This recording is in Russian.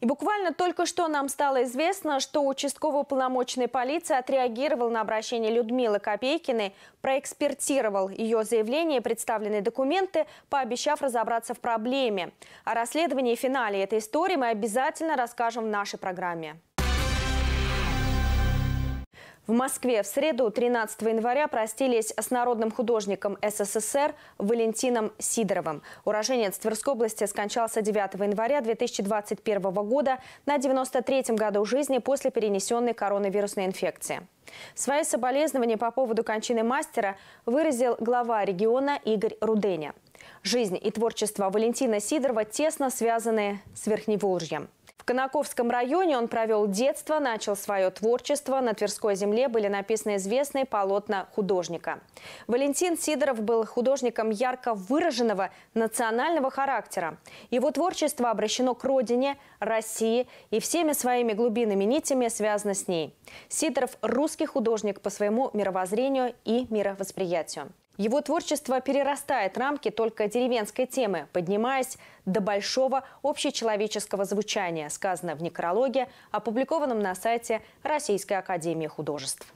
И буквально только что нам стало известно, что участковый полномочный полиции отреагировал на обращение Людмилы Копейкиной, проэкспертировал ее заявление и представленные документы, пообещав разобраться в проблеме. О расследовании и финале этой истории мы обязательно расскажем в нашей программе. В Москве в среду 13 января простились с народным художником СССР Валентином Сидоровым. Уроженец Тверской области скончался 9 января 2021 года на 93-м году жизни после перенесенной коронавирусной инфекции. Свои соболезнования по поводу кончины мастера выразил глава региона Игорь Руденя. Жизнь и творчество Валентина Сидорова тесно связаны с Верхневолжьем. В Конаковском районе он провел детство, начал свое творчество. На Тверской земле были написаны известные полотна художника. Валентин Сидоров был художником ярко выраженного национального характера. Его творчество обращено к родине, России и всеми своими глубинными нитями связано с ней. Сидоров – русский художник по своему мировоззрению и мировосприятию. Его творчество перерастает рамки только деревенской темы, поднимаясь до большого общечеловеческого звучания, сказано в некрологе, опубликованном на сайте Российской академии художеств.